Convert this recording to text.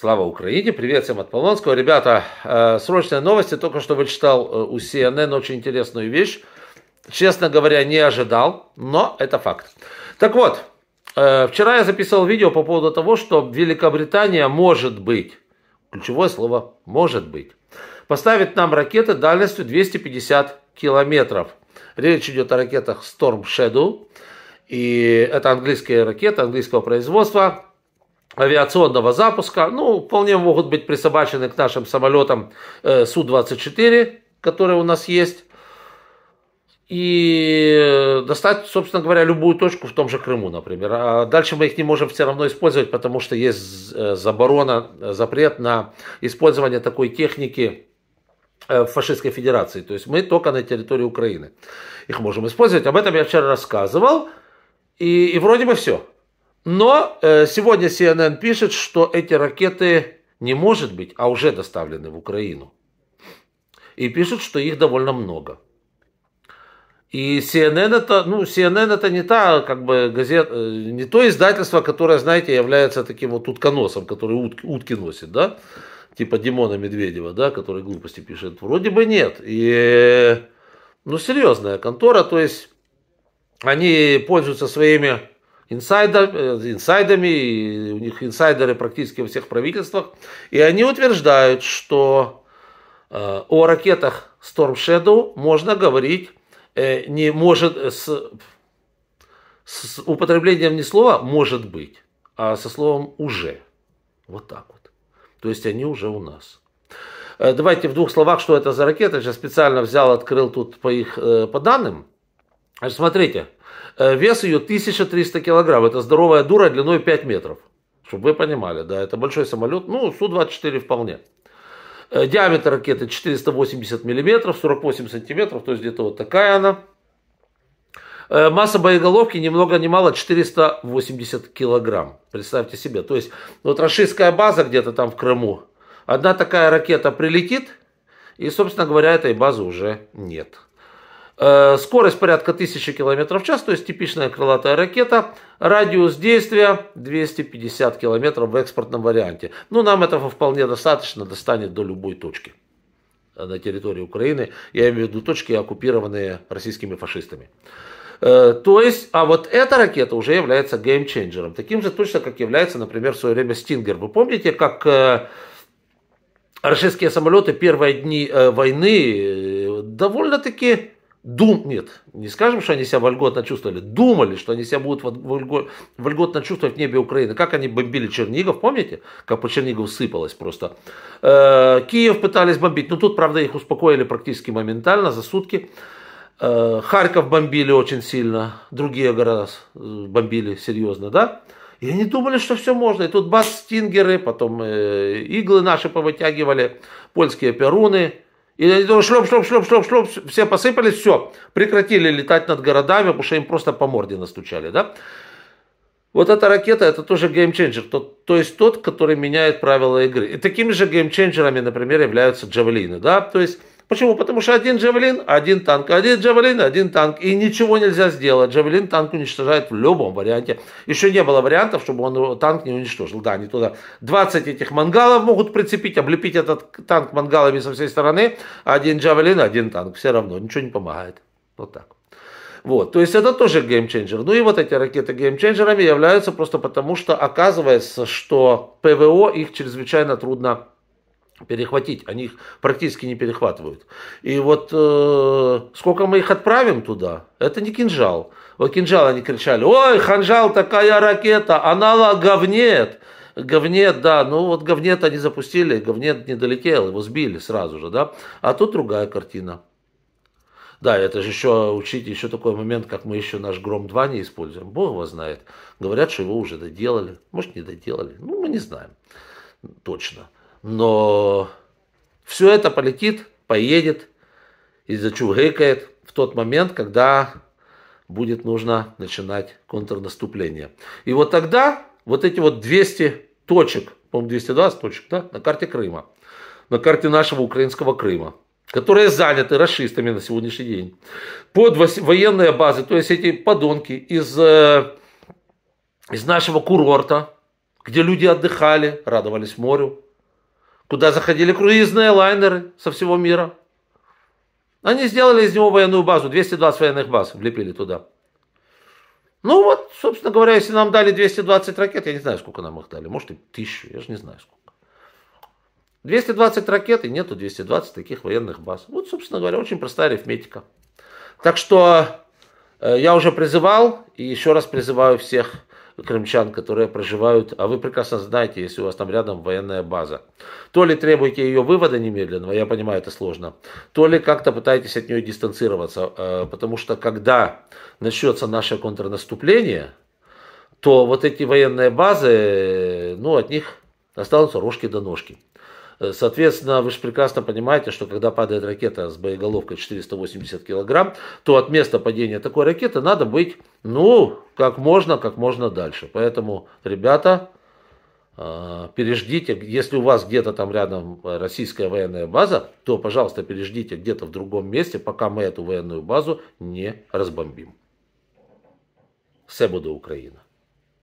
Слава Украине! Привет всем от Полонского. Ребята, э, новость. новости. Только что вычитал э, у CNN очень интересную вещь. Честно говоря, не ожидал, но это факт. Так вот, э, вчера я записал видео по поводу того, что Великобритания может быть, ключевое слово «может быть», поставит нам ракеты дальностью 250 километров. Речь идет о ракетах Storm Shadow. И это английская ракета английского производства, авиационного запуска. Ну, вполне могут быть присобачены к нашим самолетам э, Су-24, которые у нас есть. И достать, собственно говоря, любую точку в том же Крыму, например. А дальше мы их не можем все равно использовать, потому что есть э, заборона, э, запрет на использование такой техники в фашистской федерации. То есть мы только на территории Украины их можем использовать. Об этом я вчера рассказывал. И, и вроде бы все. Но э, сегодня CNN пишет, что эти ракеты не может быть, а уже доставлены в Украину. И пишут, что их довольно много. И CNN это, ну, CNN это не та, как бы, газет, э, не то издательство, которое, знаете, является таким вот утконосом, который утки, утки носит, да? Типа Димона Медведева, да, который глупости пишет. Вроде бы нет. И, ну, серьезная контора, то есть они пользуются своими Э, инсайдами, у них инсайдеры практически во всех правительствах, и они утверждают, что э, о ракетах Storm Shadow можно говорить э, не может с, с употреблением не слова может быть, а со словом уже. Вот так вот. То есть они уже у нас. Давайте в двух словах, что это за ракета. Я сейчас специально взял, открыл тут по их по данным. смотрите, Э, вес ее 1300 килограмм. Это здоровая дура длиной 5 метров. Чтобы вы понимали, да, это большой самолет. Ну, Су-24 вполне. Э, диаметр ракеты 480 миллиметров, 48 сантиметров, то есть где-то вот такая она. Э, масса боеголовки ни много ни мало 480 килограмм. Представьте себе. То есть вот рашистская база где-то там в Крыму. Одна такая ракета прилетит, и, собственно говоря, этой базы уже нет. Э, скорость порядка 1000 км в час, то есть типичная крылатая ракета. Радиус действия 250 км в экспортном варианте. Ну, нам этого вполне достаточно, достанет до любой точки на территории Украины. Я имею в виду точки, оккупированные российскими фашистами. Э, то есть, а вот эта ракета уже является геймченджером. Таким же точно, как является, например, в свое время Стингер. Вы помните, как э, российские самолеты первые дни войны довольно-таки дум, нет, не скажем, что они себя вольготно чувствовали, думали, что они себя будут вольготно чувствовать в небе Украины. Как они бомбили Чернигов, помните? Как по Чернигову сыпалось просто. Э, Киев пытались бомбить, но тут, правда, их успокоили практически моментально, за сутки. Э, Харьков бомбили очень сильно, другие города бомбили серьезно, да? И они думали, что все можно. И тут бац, стингеры, потом э, иглы наши повытягивали, польские перуны, и шлеп, шлеп, шлеп, шлеп, шлеп, все посыпались, все, прекратили летать над городами, потому что им просто по морде настучали, да? Вот эта ракета, это тоже геймченджер, то, то есть тот, который меняет правила игры. И такими же геймченджерами, например, являются джавелины, да? То есть Почему? Потому что один джавелин, один танк, один джавелин, один танк. И ничего нельзя сделать. Джавелин танк уничтожает в любом варианте. Еще не было вариантов, чтобы он э, танк не уничтожил. Да, не туда. 20 этих мангалов могут прицепить, облепить этот танк мангалами со всей стороны. Один джавелин, один танк. Все равно, ничего не помогает. Вот так. Вот, то есть это тоже геймченджер. Ну и вот эти ракеты геймченджерами являются просто потому, что оказывается, что ПВО их чрезвычайно трудно перехватить, они их практически не перехватывают. И вот э, сколько мы их отправим туда, это не кинжал. Вот кинжал они кричали, ой, ханжал такая ракета, анала говнет. Говнет, да, ну вот говнет они запустили, говнет не долетел, его сбили сразу же, да. А тут другая картина. Да, это же еще, учить, еще такой момент, как мы еще наш Гром-2 не используем. Бог его знает. Говорят, что его уже доделали. Может, не доделали. Ну, мы не знаем точно но все это полетит, поедет и зачурыкает в тот момент, когда будет нужно начинать контрнаступление. И вот тогда вот эти вот 200 точек, по-моему, 220 точек, да, на карте Крыма, на карте нашего украинского Крыма, которые заняты расистами на сегодняшний день, под военные базы, то есть эти подонки из, э, из нашего курорта, где люди отдыхали, радовались морю, Куда заходили круизные лайнеры со всего мира. Они сделали из него военную базу, 220 военных баз влепили туда. Ну вот, собственно говоря, если нам дали 220 ракет, я не знаю, сколько нам их дали, может и тысячу, я же не знаю сколько. 220 ракет и нету 220 таких военных баз. Вот, собственно говоря, очень простая арифметика. Так что э, я уже призывал и еще раз призываю всех – крымчан, которые проживают, а вы прекрасно знаете, если у вас там рядом военная база. То ли требуете ее вывода немедленного, я понимаю, это сложно, то ли как-то пытаетесь от нее дистанцироваться, э, потому что когда начнется наше контрнаступление, то вот эти военные базы, э, ну, от них останутся рожки до ножки. Э, соответственно, вы же прекрасно понимаете, что когда падает ракета с боеголовкой 480 килограмм, то от места падения такой ракеты надо быть, ну, как можно, как можно дальше. Поэтому, ребята, э, переждите, если у вас где-то там рядом российская военная база, то, пожалуйста, переждите где-то в другом месте, пока мы эту военную базу не разбомбим. Все буду Украина.